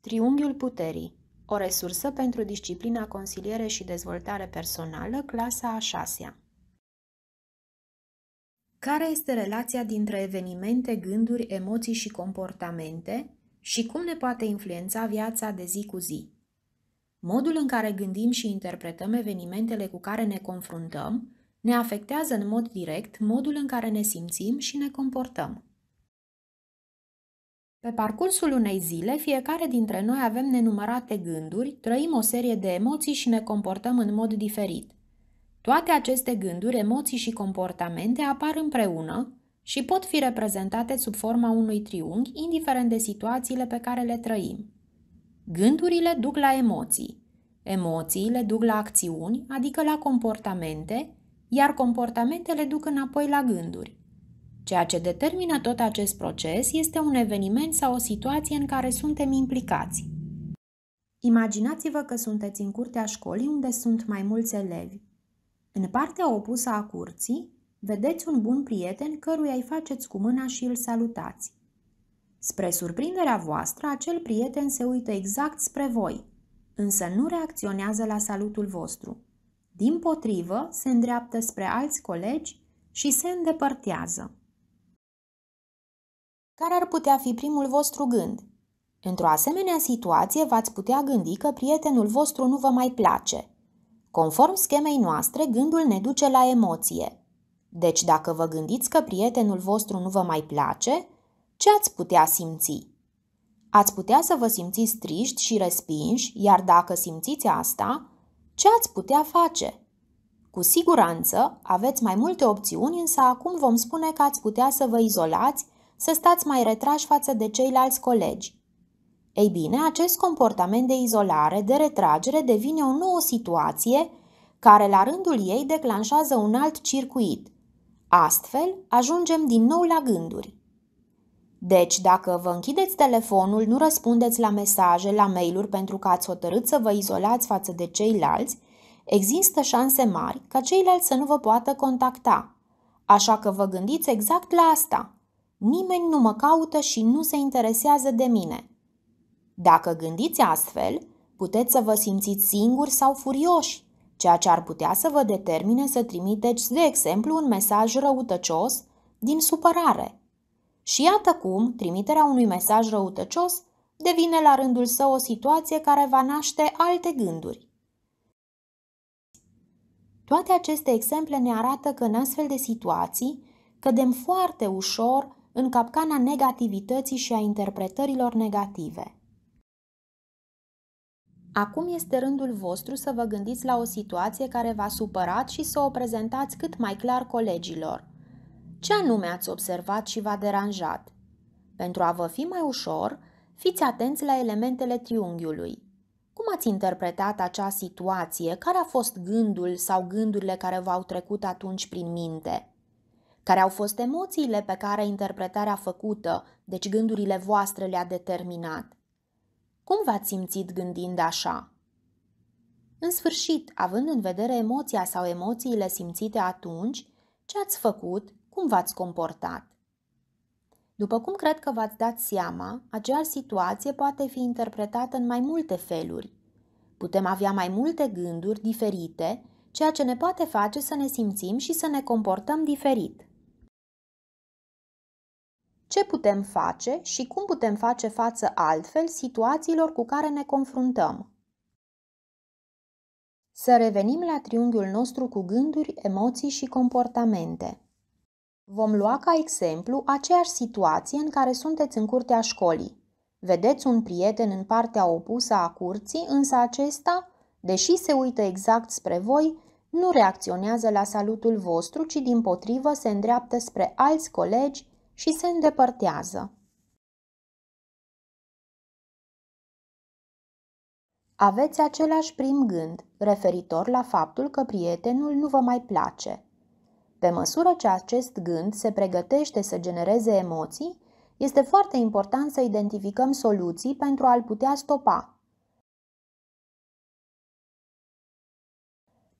Triunghiul puterii O resursă pentru disciplina consiliere și dezvoltare personală, clasa a șasea. Care este relația dintre evenimente, gânduri, emoții și comportamente și cum ne poate influența viața de zi cu zi? Modul în care gândim și interpretăm evenimentele cu care ne confruntăm ne afectează în mod direct modul în care ne simțim și ne comportăm. Pe parcursul unei zile, fiecare dintre noi avem nenumărate gânduri, trăim o serie de emoții și ne comportăm în mod diferit. Toate aceste gânduri, emoții și comportamente apar împreună și pot fi reprezentate sub forma unui triunghi, indiferent de situațiile pe care le trăim. Gândurile duc la emoții, emoțiile duc la acțiuni, adică la comportamente, iar comportamentele duc înapoi la gânduri. Ceea ce determină tot acest proces este un eveniment sau o situație în care suntem implicați. Imaginați-vă că sunteți în curtea școlii unde sunt mai mulți elevi. În partea opusă a curții, vedeți un bun prieten căruia îi faceți cu mâna și îl salutați. Spre surprinderea voastră, acel prieten se uită exact spre voi, însă nu reacționează la salutul vostru. Din potrivă, se îndreaptă spre alți colegi și se îndepărtează care ar putea fi primul vostru gând? Într-o asemenea situație v-ați putea gândi că prietenul vostru nu vă mai place. Conform schemei noastre, gândul ne duce la emoție. Deci dacă vă gândiți că prietenul vostru nu vă mai place, ce ați putea simți? Ați putea să vă simțiți triști și respinși, iar dacă simțiți asta, ce ați putea face? Cu siguranță aveți mai multe opțiuni, însă acum vom spune că ați putea să vă izolați să stați mai retrași față de ceilalți colegi. Ei bine, acest comportament de izolare, de retragere, devine o nouă situație care la rândul ei declanșează un alt circuit. Astfel, ajungem din nou la gânduri. Deci, dacă vă închideți telefonul, nu răspundeți la mesaje, la mail-uri pentru că ați hotărât să vă izolați față de ceilalți, există șanse mari ca ceilalți să nu vă poată contacta. Așa că vă gândiți exact la asta. Nimeni nu mă caută și nu se interesează de mine. Dacă gândiți astfel, puteți să vă simțiți singuri sau furioși, ceea ce ar putea să vă determine să trimiteți, de exemplu, un mesaj răutăcios din supărare. Și iată cum trimiterea unui mesaj răutăcios devine la rândul său o situație care va naște alte gânduri. Toate aceste exemple ne arată că în astfel de situații cădem foarte ușor în capcana negativității și a interpretărilor negative. Acum este rândul vostru să vă gândiți la o situație care v-a supărat și să o prezentați cât mai clar colegilor. Ce anume ați observat și v-a deranjat? Pentru a vă fi mai ușor, fiți atenți la elementele triunghiului. Cum ați interpretat acea situație? Care a fost gândul sau gândurile care v-au trecut atunci prin minte? care au fost emoțiile pe care interpretarea făcută, deci gândurile voastre le-a determinat. Cum v-ați simțit gândind așa? În sfârșit, având în vedere emoția sau emoțiile simțite atunci, ce ați făcut, cum v-ați comportat? După cum cred că v-ați dat seama, acea situație poate fi interpretată în mai multe feluri. Putem avea mai multe gânduri diferite, ceea ce ne poate face să ne simțim și să ne comportăm diferit ce putem face și cum putem face față altfel situațiilor cu care ne confruntăm. Să revenim la triunghiul nostru cu gânduri, emoții și comportamente. Vom lua ca exemplu aceeași situație în care sunteți în curtea școlii. Vedeți un prieten în partea opusă a curții, însă acesta, deși se uită exact spre voi, nu reacționează la salutul vostru, ci din potrivă se îndreaptă spre alți colegi, și se îndepărtează. Aveți același prim gând referitor la faptul că prietenul nu vă mai place. Pe măsură ce acest gând se pregătește să genereze emoții, este foarte important să identificăm soluții pentru a-l putea stopa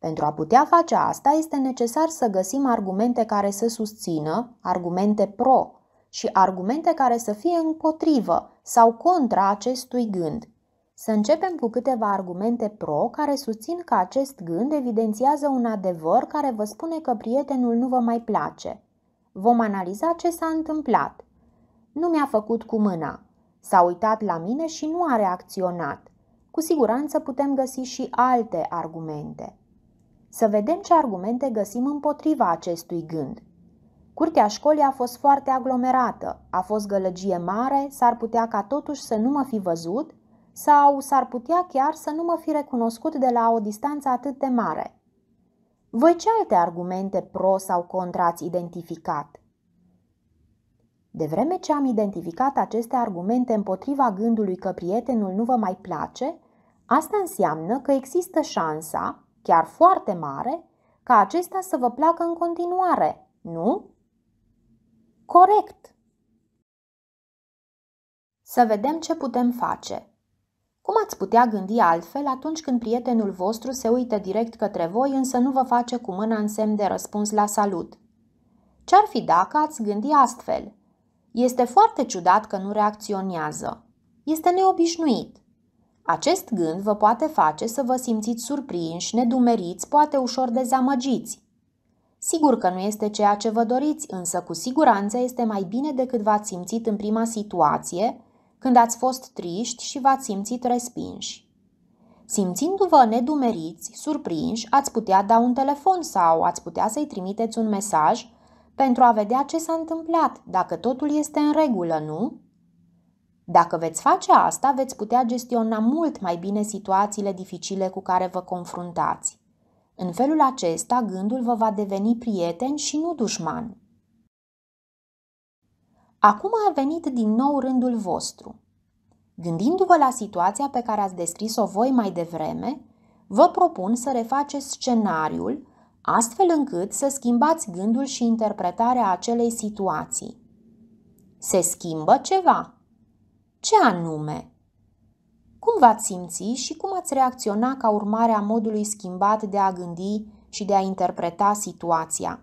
Pentru a putea face asta, este necesar să găsim argumente care să susțină, argumente pro, și argumente care să fie împotrivă sau contra acestui gând. Să începem cu câteva argumente pro care susțin că acest gând evidențiază un adevăr care vă spune că prietenul nu vă mai place. Vom analiza ce s-a întâmplat. Nu mi-a făcut cu mâna. S-a uitat la mine și nu a reacționat. Cu siguranță putem găsi și alte argumente. Să vedem ce argumente găsim împotriva acestui gând. Curtea școlii a fost foarte aglomerată, a fost gălăgie mare, s-ar putea ca totuși să nu mă fi văzut sau s-ar putea chiar să nu mă fi recunoscut de la o distanță atât de mare. Voi ce alte argumente pro sau contra ați identificat? De vreme ce am identificat aceste argumente împotriva gândului că prietenul nu vă mai place, asta înseamnă că există șansa chiar foarte mare, ca acesta să vă placă în continuare, nu? Corect! Să vedem ce putem face. Cum ați putea gândi altfel atunci când prietenul vostru se uită direct către voi, însă nu vă face cu mâna în semn de răspuns la salut? Ce-ar fi dacă ați gândi astfel? Este foarte ciudat că nu reacționează. Este neobișnuit. Acest gând vă poate face să vă simțiți surprinși, nedumeriți, poate ușor dezamăgiți. Sigur că nu este ceea ce vă doriți, însă cu siguranță este mai bine decât v-ați simțit în prima situație, când ați fost triști și v-ați simțit respinși. Simțindu-vă nedumeriți, surprinși, ați putea da un telefon sau ați putea să-i trimiteți un mesaj pentru a vedea ce s-a întâmplat, dacă totul este în regulă, nu? Dacă veți face asta, veți putea gestiona mult mai bine situațiile dificile cu care vă confruntați. În felul acesta, gândul vă va deveni prieten și nu dușman. Acum a venit din nou rândul vostru. Gândindu-vă la situația pe care ați descris-o voi mai devreme, vă propun să refaceți scenariul astfel încât să schimbați gândul și interpretarea acelei situații. Se schimbă ceva, ce anume? Cum v-ați simți și cum ați reacționa ca urmare a modului schimbat de a gândi și de a interpreta situația?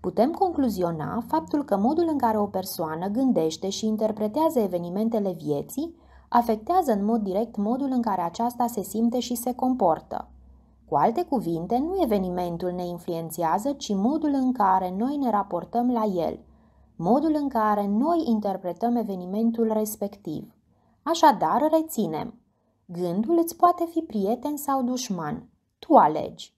Putem concluziona faptul că modul în care o persoană gândește și interpretează evenimentele vieții afectează în mod direct modul în care aceasta se simte și se comportă. Cu alte cuvinte, nu evenimentul ne influențează, ci modul în care noi ne raportăm la el – modul în care noi interpretăm evenimentul respectiv. Așadar, reținem. Gândul îți poate fi prieten sau dușman. Tu alegi.